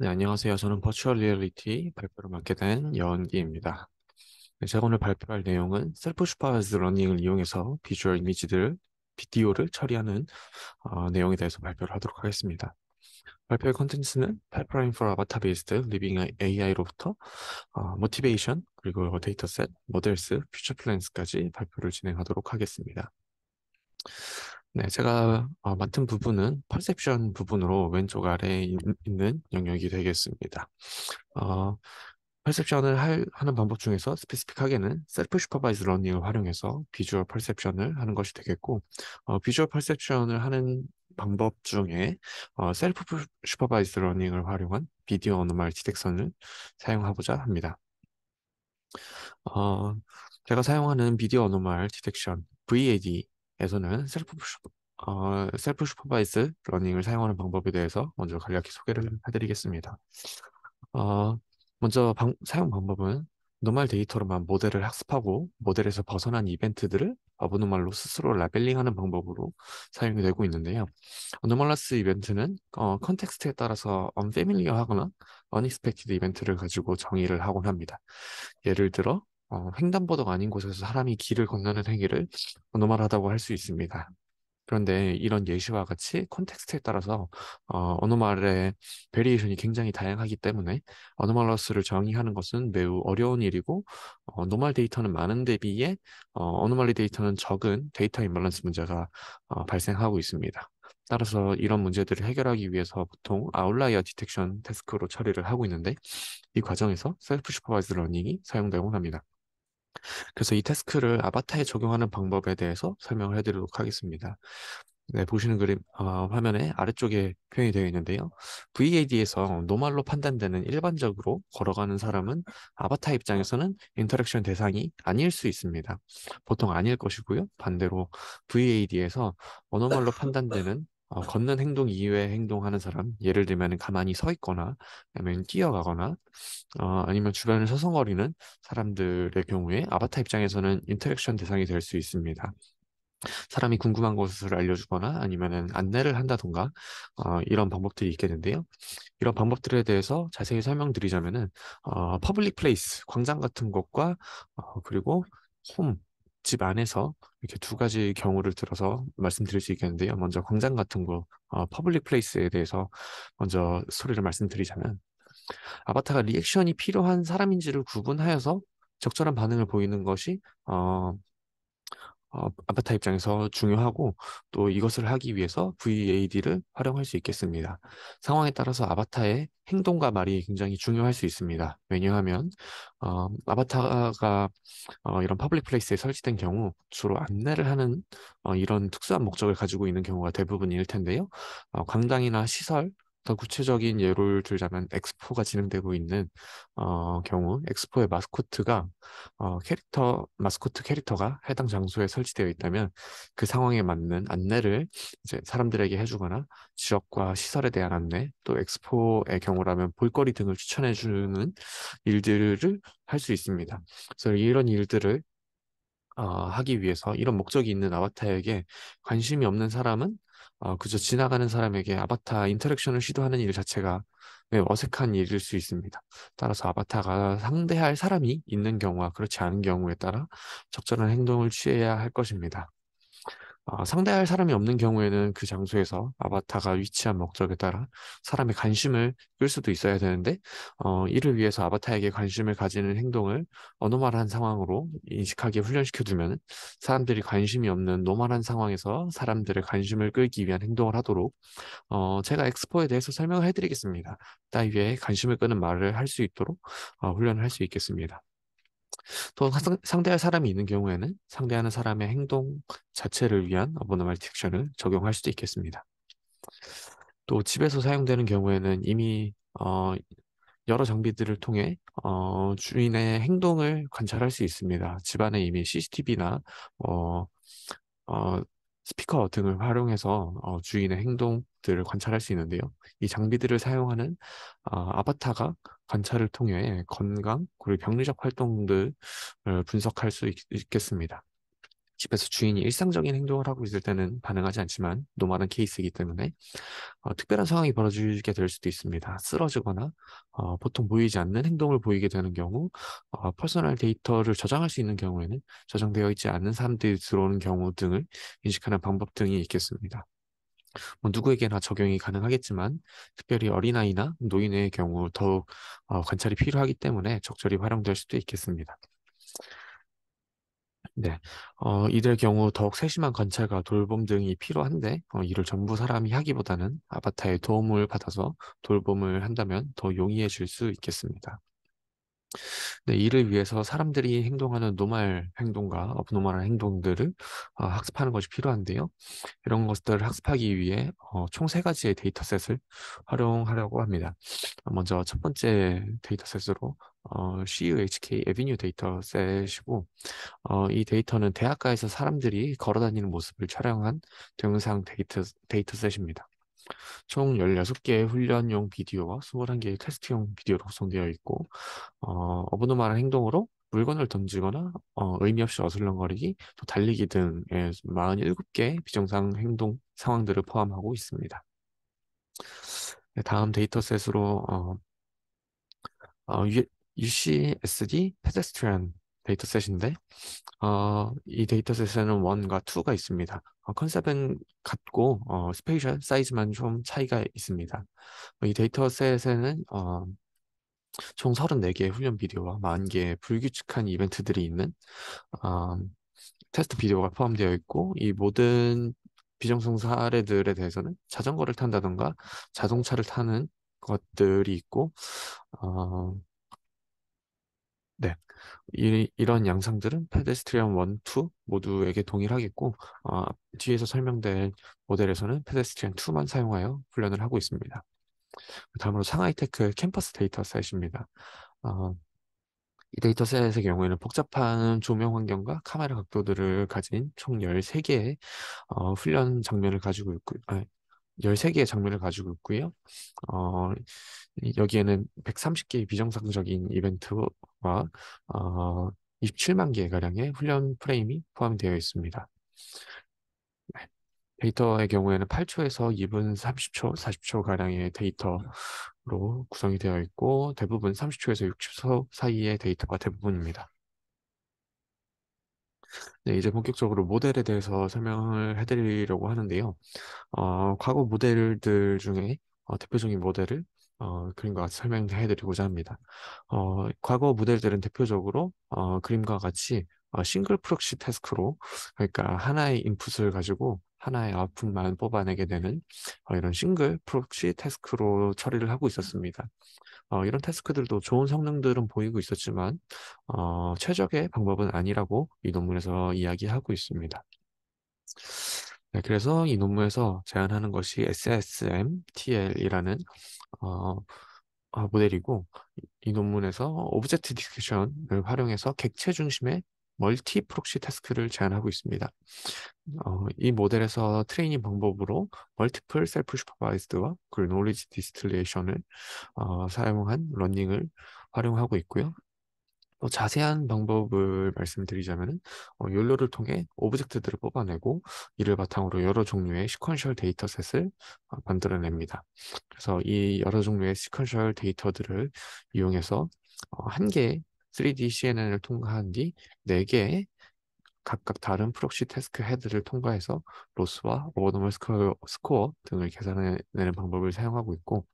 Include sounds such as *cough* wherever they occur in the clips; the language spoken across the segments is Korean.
네, 안녕하세요. 저는 버추얼 리얼리티 발표를 맡게 된 여은기입니다. 네, 제가 오늘 발표할 내용은 셀프 슈퍼바이즈 러닝을 이용해서 비주얼 이미지들, 비디오를 처리하는 어, 내용에 대해서 발표를 하도록 하겠습니다. 발표의 컨텐츠는 파이프라인 f o 아바타 베이스드 리빙 AI로부터 어, 모티베이션, 그리고 데이터셋, 모델스, 퓨처 플랜스까지 발표를 진행하도록 하겠습니다. 네, 제가 어, 맡은 부분은 퍼셉션 부분으로 왼쪽 아래에 있는 영역이 되겠습니다. 어, 퍼셉션을 할, 하는 방법 중에서 스페시픽하게는 셀프 슈퍼바이즈 러닝을 활용해서 비주얼 퍼셉션을 하는 것이 되겠고 어, 비주얼 퍼셉션을 하는 방법 중에 어, 셀프 슈퍼바이즈 러닝을 활용한 비디오 어노말 디텍션을 사용하고자 합니다. 어, 제가 사용하는 비디오 어노말 디텍션 VAD 에서는 셀프 어, 셀프 슈퍼바이스 러닝을 사용하는 방법에 대해서 먼저 간략히 소개를 네. 해드리겠습니다. 어, 먼저 방, 사용 방법은 노말 데이터로만 모델을 학습하고 모델에서 벗어난 이벤트들을 바보노말로 스스로 라벨링하는 방법으로 사용이 되고 있는데요. 노말라스 이벤트는 어, 컨텍스트에 따라서 u n f a m 하거나 u n e x p e 이벤트를 가지고 정의를 하곤 합니다. 예를 들어 어, 횡단보도가 아닌 곳에서 사람이 길을 건너는 행위를 어노말하다고 할 수 있습니다. 그런데 이런 예시와 같이 컨텍스트에 따라서 어, 어노말의 베리에이션이 굉장히 다양하기 때문에 어노말러스를 정의하는 것은 매우 어려운 일이고 어, 노말 데이터는 많은 데비해 어, 어노말리 데이터는 적은 데이터 인밸런스 문제가 어, 발생하고 있습니다. 따라서 이런 문제들을 해결하기 위해서 보통 아웃라이어 디텍션 태스크로 처리를 하고 있는데 이 과정에서 셀프 슈퍼바이즈 러닝이 사용되곤 합니다. 그래서 이 태스크를 아바타에 적용하는 방법에 대해서 설명을 해드리도록 하겠습니다. 네, 보시는 그림 어, 화면에 아래쪽에 표현이 되어 있는데요. VAD에서 노말로 판단되는 일반적으로 걸어가는 사람은 아바타 입장에서는 인터랙션 대상이 아닐 수 있습니다. 보통 아닐 것이고요. 반대로 VAD에서 어노말로 *laughs* 네. 판단되는 어, 걷는 행동 이외의 행동하는 사람, 예를 들면 가만히 서 있거나, 아니면 뛰어가거나, 어, 아니면 주변을 서성거리는 사람들의 경우에 아바타 입장에서는 인터랙션 대상이 될 수 있습니다. 사람이 궁금한 것을 알려주거나 아니면 안내를 한다던가 어, 이런 방법들이 있겠는데요. 이런 방법들에 대해서 자세히 설명드리자면 어, 퍼블릭 플레이스, 광장 같은 곳과 어, 그리고 홈, 집 안에서 이렇게 두 가지 경우를 들어서 말씀드릴 수 있겠는데요. 먼저 광장 같은 곳, 어, 퍼블릭 플레이스에 대해서 먼저 소리를 말씀드리자면 아바타가 리액션이 필요한 사람인지를 구분하여서 적절한 반응을 보이는 것이 어, 어, 아바타 입장에서 중요하고 또 이것을 하기 위해서 VAD를 활용할 수 있겠습니다. 상황에 따라서 아바타의 행동과 말이 굉장히 중요할 수 있습니다. 왜냐하면 어, 아바타가 어, 이런 퍼블릭 플레이스에 설치된 경우 주로 안내를 하는 어, 이런 특수한 목적을 가지고 있는 경우가 대부분일 텐데요. 어, 광장이나 시설 더 구체적인 예를 들자면 엑스포가 진행되고 있는 어, 경우 엑스포의 마스코트가 어, 캐릭터 마스코트 캐릭터가 해당 장소에 설치되어 있다면 그 상황에 맞는 안내를 이제 사람들에게 해주거나 지역과 시설에 대한 안내 또 엑스포의 경우라면 볼거리 등을 추천해주는 일들을 할 수 있습니다. 그래서 이런 일들을 어, 하기 위해서 이런 목적이 있는 아바타에게 관심이 없는 사람은 어, 그저 지나가는 사람에게 아바타 인터랙션을 시도하는 일 자체가 매우 어색한 일일 수 있습니다. 따라서 아바타가 상대할 사람이 있는 경우와 그렇지 않은 경우에 따라 적절한 행동을 취해야 할 것입니다. 어, 상대할 사람이 없는 경우에는 그 장소에서 아바타가 위치한 목적에 따라 사람의 관심을 끌 수도 있어야 되는데 어, 이를 위해서 아바타에게 관심을 가지는 행동을 어노말한 상황으로 인식하게 훈련시켜 두면 사람들이 관심이 없는 노멀한 상황에서 사람들의 관심을 끌기 위한 행동을 하도록 어, 제가 엑스포에 대해서 설명을 해드리겠습니다. 따위에 관심을 끄는 말을 할 수 있도록 어, 훈련을 할 수 있겠습니다. 또는 상대할 사람이 있는 경우에는 상대하는 사람의 행동 자체를 위한 어버노말 딕션을 적용할 수도 있겠습니다. 또 집에서 사용되는 경우에는 이미 어, 여러 장비들을 통해 어, 주인의 행동을 관찰할 수 있습니다. 집안에 이미 CCTV나 뭐, 어, 어, 스피커 등을 활용해서 어, 주인의 행동들을 관찰할 수 있는데요. 이 장비들을 사용하는 어, 아바타가 관찰을 통해 건강 그리고 병리적 활동들을 분석할 수 있, 겠습니다 집에서 주인이 일상적인 행동을 하고 있을 때는 반응하지 않지만 노멀한 케이스이기 때문에 어, 특별한 상황이 벌어지게 될 수도 있습니다. 쓰러지거나 어, 보통 보이지 않는 행동을 보이게 되는 경우 어, 퍼스널 데이터를 저장할 수 있는 경우에는 저장되어 있지 않은 사람들이 들어오는 경우 등을 인식하는 방법 등이 있겠습니다. 뭐 누구에게나 적용이 가능하겠지만 특별히 어린아이나 노인의 경우 더욱 어, 관찰이 필요하기 때문에 적절히 활용될 수도 있겠습니다. 네. 어, 이들 경우 더욱 세심한 관찰과 돌봄 등이 필요한데, 어, 이를 전부 사람이 하기보다는 아바타의 도움을 받아서 돌봄을 한다면 더 용이해질 수 있겠습니다. 네, 이를 위해서 사람들이 행동하는 노말 행동과 업노말한 행동들을 어, 학습하는 것이 필요한데요. 이런 것들을 학습하기 위해 어, 총 세 가지의 데이터셋을 활용하려고 합니다. 먼저 첫 번째 데이터셋으로 어, CUHK 에비뉴 데이터셋이고 어, 이 데이터는 대학가에서 사람들이 걸어다니는 모습을 촬영한 동영상 데이터, 데이터셋입니다. 총 16개의 훈련용 비디오와 21개의 테스트용 비디오로 구성되어 있고 어, 어부노말한 행동으로 물건을 던지거나 어, 의미 없이 어슬렁거리기, 또 달리기 등의 47개의 비정상 행동 상황들을 포함하고 있습니다. 네, 다음 데이터셋으로 어, 어, UCSD 페데스트리언 데이터셋인데 어, 이 데이터셋에는 1과 2가 있습니다. 어, 컨셉은 같고 어, 스페셜 사이즈만 좀 차이가 있습니다. 어, 이 데이터셋에는 어, 총 34개의 훈련 비디오와 40개의 불규칙한 이벤트들이 있는 어, 테스트 비디오가 포함되어 있고 이 모든 비정상 사례들에 대해서는 자전거를 탄다던가 자동차를 타는 것들이 있고 어, 네. 이, 런 양상들은 페데스트리안 1, 2 모두에게 동일하겠고 어, 뒤에서 설명될 모델에서는 페데스트리안 2만 사용하여 훈련을 하고 있습니다. 다음으로 상하이테크 캠퍼스 데이터셋입니다. 어, 이 데이터셋의 경우에는 복잡한 조명 환경과 카메라 각도들을 가진 총 13개의 어, 훈련 장면을 가지고 있고, 아 13개의 장면을 가지고 있고요. 어, 여기에는 130개의 비정상적인 이벤트와 어, 27만 개가량의 훈련 프레임이 포함되어 있습니다. 데이터의 경우에는 8초에서 2분 30초, 40초가량의 데이터로 구성이 되어 있고 대부분 30초에서 60초 사이의 데이터가 대부분입니다. 네, 이제 본격적으로 모델에 대해서 설명을 해드리려고 하는데요. 어, 과거 모델들 중에 어, 대표적인 모델을 어, 그림과 같이 설명해드리고자 합니다. 어, 과거 모델들은 대표적으로 어, 그림과 같이 어, 싱글 프록시 태스크로 그러니까 하나의 인풋을 가지고 하나의 아픔만 뽑아내게 되는 어, 이런 싱글 프록시 태스크로 처리를 하고 있었습니다. 어, 이런 태스크들도 좋은 성능들은 보이고 있었지만 어, 최적의 방법은 아니라고 이 논문에서 이야기하고 있습니다. 네, 그래서 이 논문에서 제안하는 것이 SSMTL이라는 어, 어, 모델이고 이 논문에서 오브젝트 디스크션을 활용해서 객체 중심의 멀티 프록시 태스크를 제안하고 있습니다. 어, 이 모델에서 트레이닝 방법으로 멀티플 셀프 슈퍼바이스드와 그 노리지 디스틸레이션을 어, 사용한 러닝을 활용하고 있고요. 또 자세한 방법을 말씀드리자면 욜로를 어, 통해 오브젝트들을 뽑아내고 이를 바탕으로 여러 종류의 시퀀셜 데이터셋을 어, 만들어냅니다. 그래서 이 여러 종류의 시퀀셜 데이터들을 이용해서 어, 한 개의 3D CNN을 통과한 뒤 4개의 각각 다른 프록시 태스크 헤드를 통과해서 로스와 오버노멀 스코어, 스코어 등을 계산해내는 방법을 사용하고 있고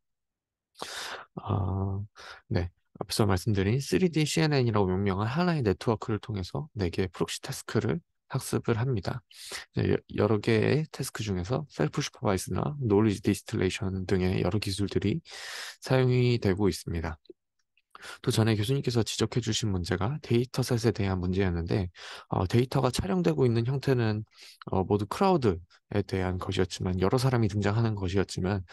어, 네. 앞서 말씀드린 3D CNN이라고 명명한 하나의 네트워크를 통해서 4개의 프록시 태스크를 학습을 합니다. 여러 개의 태스크 중에서 셀프 슈퍼바이스나 노리지 디스틸레이션 등의 여러 기술들이 사용이 되고 있습니다. 또 전에 교수님께서 지적해 주신 문제가 데이터셋에 대한 문제였는데 어, 데이터가 촬영되고 있는 형태는 어, 모두 크라우드에 대한 것이었지만 여러 사람이 등장하는 것이었지만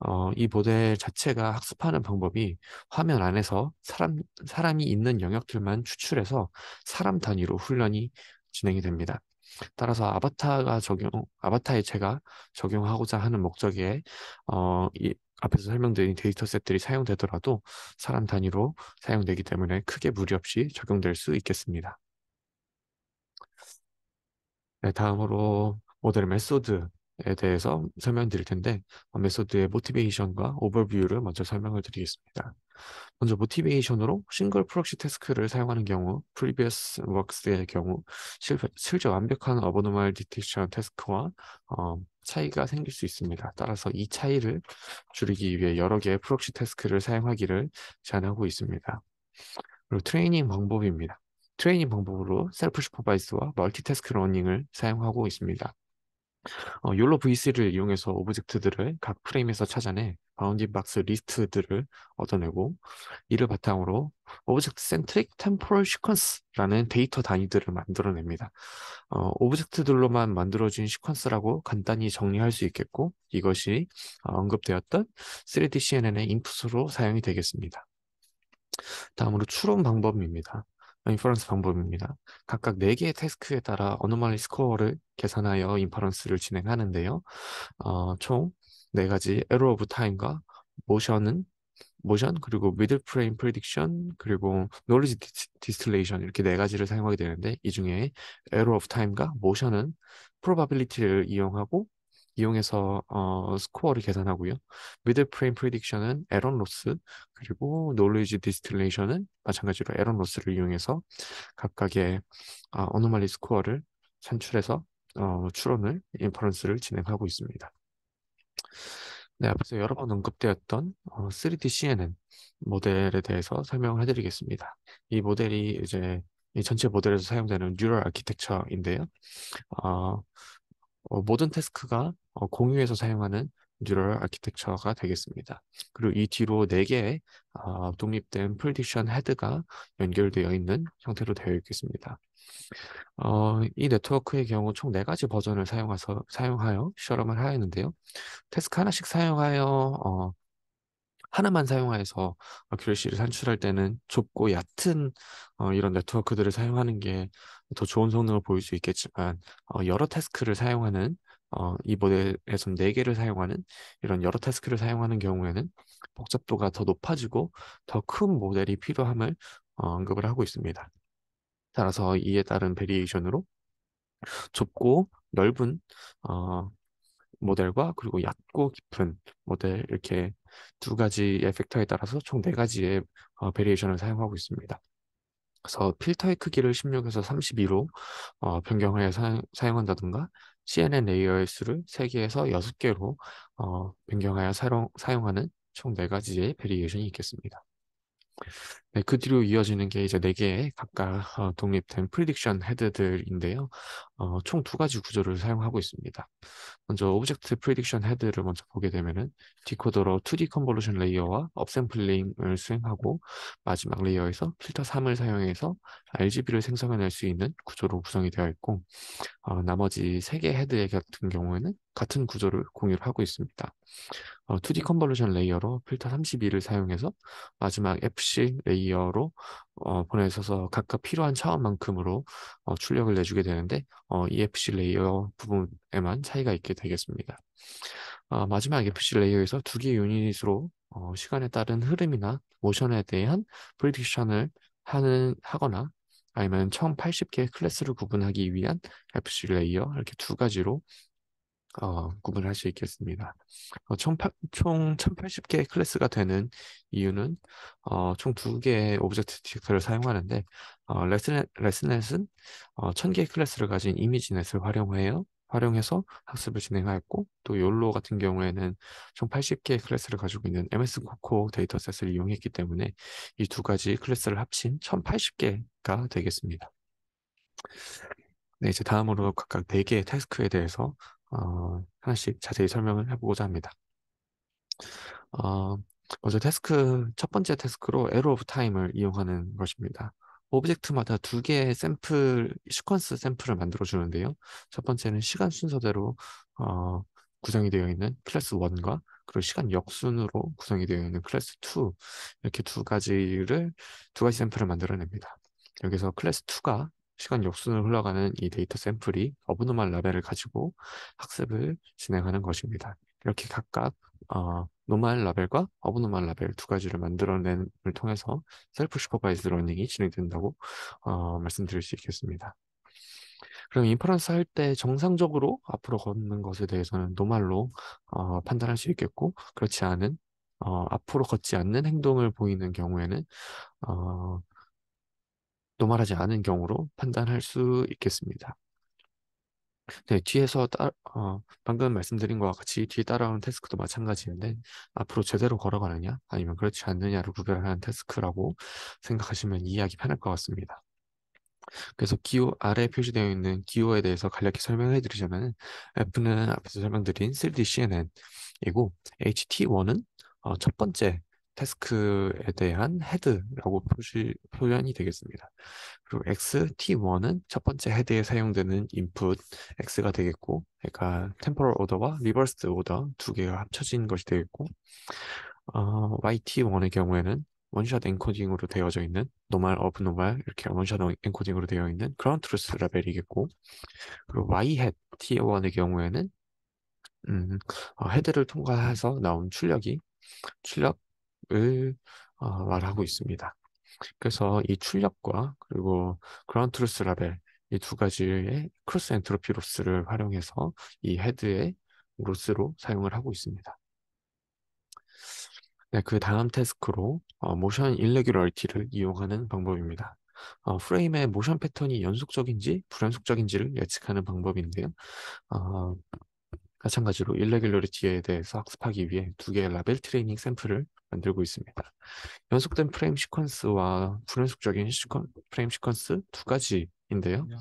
어, 이 모델 자체가 학습하는 방법이 화면 안에서 사람, 사람이 있는 영역들만 추출해서 사람 단위로 훈련이 진행이 됩니다. 따라서 아바타가 적용, 아바타의 제가 적용하고자 하는 목적에 어, 이, 앞에서 설명드린 데이터 셋들이 사용되더라도 사람 단위로 사용되기 때문에 크게 무리 없이 적용될 수 있겠습니다. 네, 다음으로 모델 메소드에 대해서 설명드릴 텐데 어, 메소드의 모티베이션과 오버뷰를 먼저 설명을 드리겠습니다. 먼저 모티베이션으로 싱글 프록시 태스크를 사용하는 경우 프리비어스 웍스의 경우 실제 완벽한 어버노멀 디텍션 태스크와 어, 차이가 생길 수 있습니다. 따라서 이 차이를 줄이기 위해 여러 개의 프록시 태스크를 사용하기를 제안하고 있습니다. 그리고 트레이닝 방법입니다. 트레이닝 방법으로 셀프 슈퍼바이스와 멀티태스크 러닝을 사용하고 있습니다. 어, 욜로 VC를 이용해서 오브젝트들을 각 프레임에서 찾아내 바운딩 박스 리스트들을 얻어내고 이를 바탕으로 오브젝트 센트릭 템포럴 시퀀스라는 데이터 단위들을 만들어냅니다. 어, 오브젝트들로만 만들어진 시퀀스라고 간단히 정리할 수 있겠고 이것이 언급되었던 3D CNN의 인풋으로 사용이 되겠습니다. 다음으로 추론 방법입니다. 인퍼런스 방법입니다. 각각 4개의 태스크에 따라 어노말리 스코어를 계산하여 인퍼런스를 진행하는데요. 어, 총 4가지 에러 오브 타임과 모션은 모션 그리고 미들 프레임 프리딕션 그리고 노리지 디스틸레이션 이렇게 네 가지를 사용하게 되는데 이 중에 에러 오브 타임과 모션은 프로바빌리티를 이용하고 이용해서 어, 스코어를 계산하고요. 미드 프레임 프리딕션은 에런 로스 그리고 놀리지 디스틸레이션은 마찬가지로 에런 로스를 이용해서 각각의 어, 아, 어노말리 스코어를 산출해서 어, 추론을 인퍼런스를 진행하고 있습니다. 네, 앞에서 여러 번 언급되었던 어, 3D CNN 모델에 대해서 설명을 해드리겠습니다. 이 모델이 이제 이 전체 모델에서 사용되는 뉴럴 아키텍처인데요. 어, 어, 모든 태스크가 어, 공유해서 사용하는 뉴럴 아키텍처가 되겠습니다. 그리고 이 뒤로 4개의 어, 아, 독립된 프리딕션 헤드가 연결되어 있는 형태로 되어 있겠습니다. 어, 이 네트워크의 경우 총 4가지 버전을 사용해서, 사용하여 실험을 하였는데요. 태스크 하나씩 사용하여 어, 하나만 사용해서 큐례시를 어, 산출할 때는 좁고 얕은 어, 이런 네트워크들을 사용하는 게 더 좋은 성능을 보일 수 있겠지만 어, 여러 태스크를 사용하는 어, 이 모델에서는 4개를 사용하는 이런 여러 태스크를 사용하는 경우에는 복잡도가 더 높아지고 더 큰 모델이 필요함을 어, 언급을 하고 있습니다. 따라서 이에 따른 베리에이션으로 좁고 넓은 어, 모델과 그리고 얕고 깊은 모델 이렇게 두 가지의 팩터에 따라서 총 네 가지의 어, 베리에이션을 사용하고 있습니다. 그래서 필터의 크기를 16에서 32로 어, 변경하여 사용, 사용한다든가 CNN 레이어의 수를 3개에서 6개로 어, 변경하여 사용, 사용하는 총 네가지의 베리에이션이 있겠습니다. 네, 그 뒤로 이어지는 게 이제 네 개의 각각 어, 독립된 프리딕션 헤드들인데요. 어, 총 두 가지 구조를 사용하고 있습니다. 먼저 오브젝트 프리딕션 헤드를 먼저 보게 되면은 디코더로 2D 컨볼루션 레이어와 업샘플링을 수행하고 마지막 레이어에서 필터 3을 사용해서 RGB를 생성해낼 수 있는 구조로 구성이 되어 있고 어, 나머지 세 개 헤드 같은 경우에는 같은 구조를 공유를 하고 있습니다. 어, 2D 컨볼루션 레이어로 필터 32를 사용해서 마지막 FC 레이어로 어, 보내서서 각각 필요한 차원만큼으로 어, 출력을 내주게 되는데 어, 이 FC 레이어 부분에만 차이가 있게 되겠습니다. 어, 마지막 FC 레이어에서 두 개의 유닛으로 어, 시간에 따른 흐름이나 모션에 대한 프리딕션을 하는 하거나 아니면 처음 80개의 클래스를 구분하기 위한 FC 레이어 이렇게 두 가지로 어, 구분할 수 있겠습니다. 어, 총, 파, 총 1080개의 클래스가 되는 이유는 어, 총두 개의 오브젝트 디렉터를 사용하는데 어, 레슨넷 레스넷은 어, 1000개의 클래스를 가진 이미지넷을 활용해요. 활용해서 학습을 진행하였고 또 욜로 같은 경우에는 총 80개의 클래스를 가지고 있는 MS 코코 데이터셋을 이용했기 때문에 이 두 가지 클래스를 합친 1080개가 되겠습니다. 네, 이제 다음으로 각각 4개의 태스크에 대해서 어, 하나씩 자세히 설명을 해보고자 합니다. 어, 먼저 태스크, 첫 번째 태스크로 에러 오브 타임을 이용하는 것입니다. 오브젝트마다 두 개의 샘플, 시퀀스 샘플을 만들어 주는데요. 첫 번째는 시간 순서대로 어, 구성이 되어 있는 클래스 1과 그리고 시간 역순으로 구성이 되어 있는 클래스 2 이렇게 두 가지를 두 가지 샘플을 만들어냅니다. 여기서 클래스 2가 시간 역순으로 흘러가는 이 데이터 샘플이 어브노멀 라벨을 가지고 학습을 진행하는 것입니다. 이렇게 각각 어, 노멀 라벨과 어브노멀 라벨 두 가지를 만들어낸을 통해서 셀프 슈퍼바이즈 러닝이 진행된다고 어, 말씀드릴 수 있겠습니다. 그럼 인퍼런스 할 때 정상적으로 앞으로 걷는 것에 대해서는 노말로 어, 판단할 수 있겠고 그렇지 않은 어, 앞으로 걷지 않는 행동을 보이는 경우에는 어, 노말하지 않은 경우로 판단할 수 있겠습니다. 네, 뒤에서 따, 어, 방금 말씀드린 것과 같이 뒤에 따라오는 태스크도 마찬가지인데 앞으로 제대로 걸어가느냐 아니면 그렇지 않느냐를 구별하는 태스크라고 생각하시면 이해하기 편할 것 같습니다. 그래서 기호 아래에 표시되어 있는 기호에 대해서 간략히 설명해 을 드리자면 F는 앞에서 설명드린 3D CNN이고 HT1은 어, 첫 번째 태스크에 대한 헤드라고 표시, 표현이 되겠습니다. 그리고 x, t1은 첫 번째 헤드에 사용되는 인풋 x가 되겠고, 그러니까 temporal o r d e r 와 reversed order 두 개가 합쳐진 것이 되겠고, 어, yt1의 경우에는 원샷 엔코딩으로 되어져 있는 노말 어브 노말 이렇게 원샷 엔코딩으로 되어 있는 그런 트루스 레벨이겠고 그리고 y hat t1의 경우에는 음, 어, 헤드를 통과해서 나온 출력이 출력 출력을 어, 말하고 있습니다. 그래서 이 출력과 그리고 그라운드 트루스 라벨 이 두 가지의 크로스 엔트로피 로스를 활용해서 이 헤드의 로스로 사용을 하고 있습니다. 네, 그 다음 태스크로 어, 모션 일레귤러리티를 이용하는 방법입니다. 어, 프레임의 모션 패턴이 연속적인지 불연속적인지를 예측하는 방법인데요. 어, 마찬가지로 일레귤러리티에 대해서 학습하기 위해 두 개의 라벨 트레이닝 샘플을 만들고 있습니다. 연속된 프레임 시퀀스와 불연속적인 시퀀, 프레임 시퀀스 두 가지인데요. 네.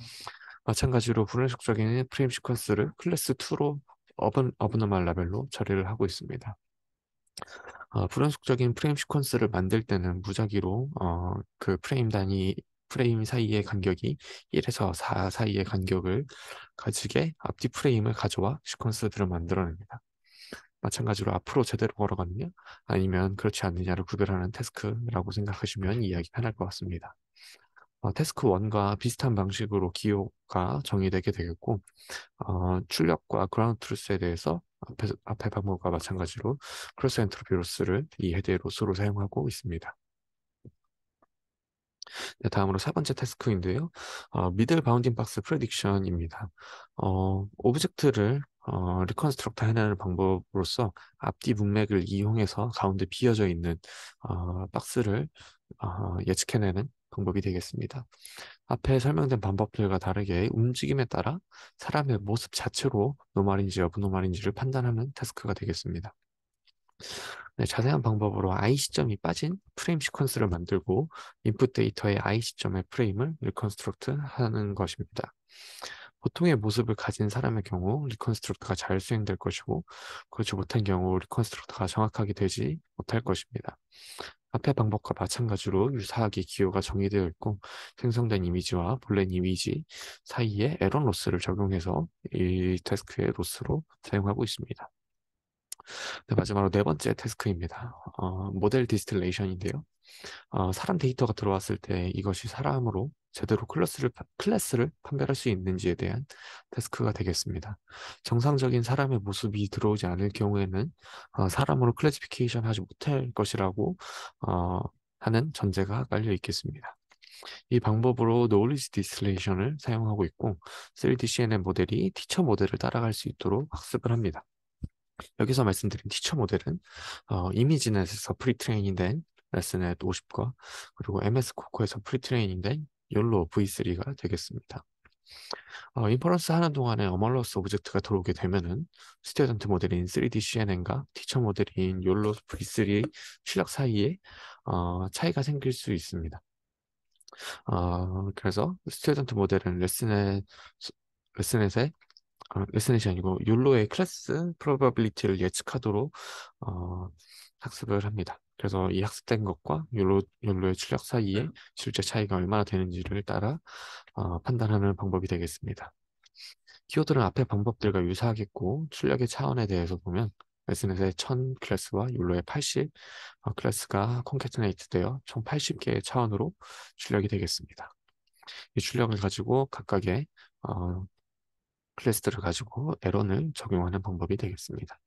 마찬가지로 불연속적인 프레임 시퀀스를 클래스 2로 어분, 어브너말 라벨로 처리를 하고 있습니다. 어, 불연속적인 프레임 시퀀스를 만들 때는 무작위로 어, 그 프레임 단위 프레임 사이의 간격이 1에서 4 사이의 간격을 가지게 앞뒤 프레임을 가져와 시퀀스들을 만들어냅니다. 마찬가지로 앞으로 제대로 걸어가느냐 아니면 그렇지 않느냐를 구별하는 태스크라고 생각하시면 이해하기 편할 것 같습니다. 어, 태스크 1과 비슷한 방식으로 기호가 정의되게 되겠고 어, 출력과 그라운드 트루스에 대해서 앞에, 앞에 방법과 마찬가지로 크로스 엔트로피 로스를 이 헤드의 로스로 사용하고 있습니다. 네, 다음으로 세 번째 태스크인데요. 어, 미들 바운딩 박스 프레딕션입니다. 어, 오브젝트를 어, 리컨스트럭트 해내는 방법으로서 앞뒤 문맥을 이용해서 가운데 비어져 있는 어, 박스를 어, 예측해내는 방법이 되겠습니다. 앞에 설명된 방법들과 다르게 움직임에 따라 사람의 모습 자체로 노말인지 여부노말인지를 판단하는 태스크가 되겠습니다. 네, 자세한 방법으로 I 시점이 빠진 프레임 시퀀스를 만들고 인풋 데이터의 I 시점의 프레임을 리컨스트럭트 하는 것입니다. 보통의 모습을 가진 사람의 경우 리컨스트럭트가 잘 수행될 것이고 그렇지 못한 경우 리컨스트럭트가 정확하게 되지 못할 것입니다. 앞의 방법과 마찬가지로 유사하게 기호가 정의되어 있고 생성된 이미지와 본래 이미지 사이에 에런 로스를 적용해서 이 태스크의 로스로 사용하고 있습니다. 네, 마지막으로 네 번째 태스크입니다. 어, 모델 디스틸레이션인데요. 어, 사람 데이터가 들어왔을 때 이것이 사람으로 제대로 클래스를, 클래스를 판별할 수 있는지에 대한 테스크가 되겠습니다. 정상적인 사람의 모습이 들어오지 않을 경우에는 어, 사람으로 클래시피케이션 하지 못할 것이라고 어, 하는 전제가 깔려 있겠습니다. 이 방법으로 knowledge distillation 을 사용하고 있고 3D CNN 모델이 티처 모델을 따라갈 수 있도록 학습을 합니다. 여기서 말씀드린 티처 모델은 어, 이미지넷에서 프리트레이닝된 레슨의 50과 그리고 MS 코코에서 프리트레이닝된 욜로 V3가 되겠습니다. 어, 인퍼런스 하는 동안에 어멀러스 오브젝트가 들어오게 되면은 스튜던트 모델인 3D CNN과 티처 모델인 욜로 V3의 출력 사이에 어, 차이가 생길 수 있습니다. 어, 그래서 스튜던트 모델은 레슨의 레슨에 어, 레슨이 아니고 욜로의 클래스 프로바빌리티를 예측하도록 어, 학습을 합니다. 그래서 이 학습된 것과 욜로 연로의 출력 사이에 음. 실제 차이가 얼마나 되는지를 따라 어, 판단하는 방법이 되겠습니다. 키워드는 앞의 방법들과 유사하겠고 출력의 차원에 대해서 보면 SNS의 1000 클래스와 율로의 80 어, 클래스가 콘캐트네이트 되어 총 80개의 차원으로 출력이 되겠습니다. 이 출력을 가지고 각각의 어, 클래스들을 가지고 에런을 적용하는 방법이 되겠습니다.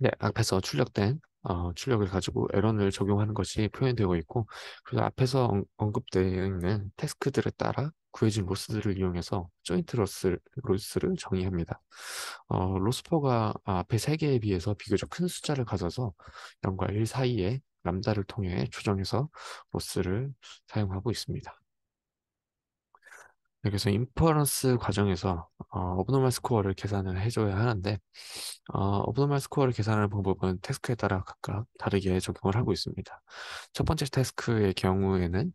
네, 앞에서 출력된 어, 출력을 가지고 에런을 적용하는 것이 표현되고 있고 그래서 앞에서 언, 급되어 있는 태스크들에 따라 구해진 로스들을 이용해서 조인트 로스, 로스를 정의합니다. 어, 로스퍼가 앞에 세개에 비해서 비교적 큰 숫자를 가져서 0과 1 사이에 람다를 통해 조정해서 로스를 사용하고 있습니다. 그래서 인퍼런스 과정에서 어, 업노멀 스코어를 계산을 해줘야 하는데 어, 업노멀 스코어를 계산하는 방법은 태스크에 따라 각각 다르게 적용을 하고 있습니다. 첫 번째 태스크의 경우에는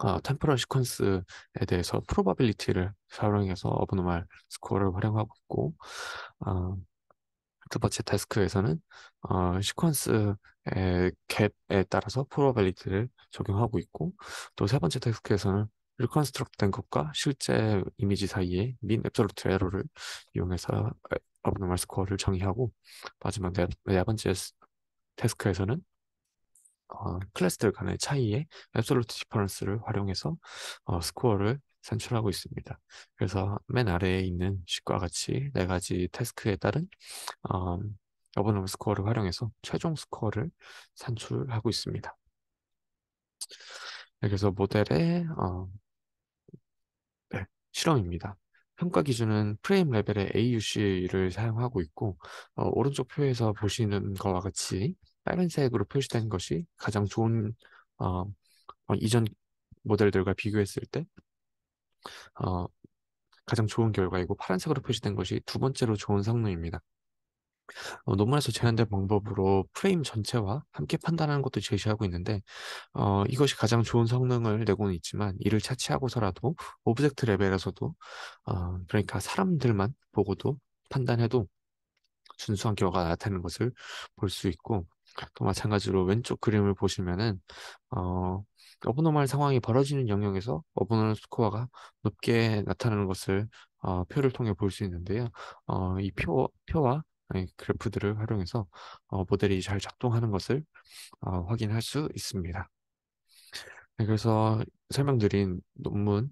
어, 템포럴 시퀀스에 대해서 프로바빌리티를 사용해서 어 업노멀 스코어를 활용하고 있고 어, 두 번째 태스크에서는 어, 시퀀스의 갭에 따라서 프로바빌리티를 적용하고 있고 또 세 번째 태스크에서는 리컨스트럭트 된 것과 실제 이미지 사이에 민 앱솔루트 에러를 이용해서 어, 어브노멀 스코어를 정의하고 마지막 네, 네 번째 태스크에서는 어, 클래스들 간의 차이에 앱솔루트 디퍼런스를 활용해서 어, 스코어를 산출하고 있습니다. 그래서 맨 아래에 있는 식과 같이 네 가지 태스크에 따른 어, 버넘 스코어를 활용해서 최종 스코어를 산출하고 있습니다. 네, 그래서 모델의 어, 실험입니다. 평가 기준은 프레임 레벨의 AUC를 사용하고 있고 어, 오른쪽 표에서 보시는 것과 같이 빨간색으로 표시된 것이 가장 좋은 어, 어, 이전 모델들과 비교했을 때 어, 가장 좋은 결과이고 파란색으로 표시된 것이 두 번째로 좋은 성능입니다. 어, 논문에서 제안된 방법으로 프레임 전체와 함께 판단하는 것도 제시하고 있는데 어, 이것이 가장 좋은 성능을 내고는 있지만 이를 차치하고서라도 오브젝트 레벨에서도 어, 그러니까 사람들만 보고도 판단해도 준수한 결과가 나타나는 것을 볼 수 있고 또 마찬가지로 왼쪽 그림을 보시면은 어, 어브노말 상황이 벌어지는 영역에서 어브노말 스코어가 높게 나타나는 것을 어, 표를 통해 볼 수 있는데요. 어, 이 표, 표와 예, 그래프들을 활용해서 어, 모델이 잘 작동하는 것을 어, 확인할 수 있습니다. 네, 그래서 설명드린 논문을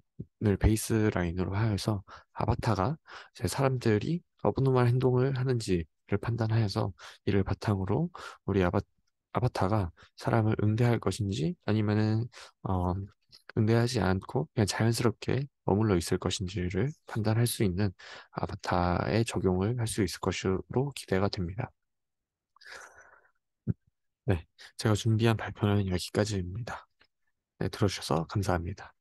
베이스라인으로 하여서 아바타가 이제 사람들이 어브노멀 행동을 하는지를 판단하여서 이를 바탕으로 우리 아바, 아바타가 사람을 응대할 것인지 아니면은 어, 응대하지 않고 그냥 자연스럽게 머물러 있을 것인지를 판단할 수 있는 아바타에 적용을 할 수 있을 것으로 기대가 됩니다. 네, 제가 준비한 발표는 여기까지입니다. 네, 들어주셔서 감사합니다.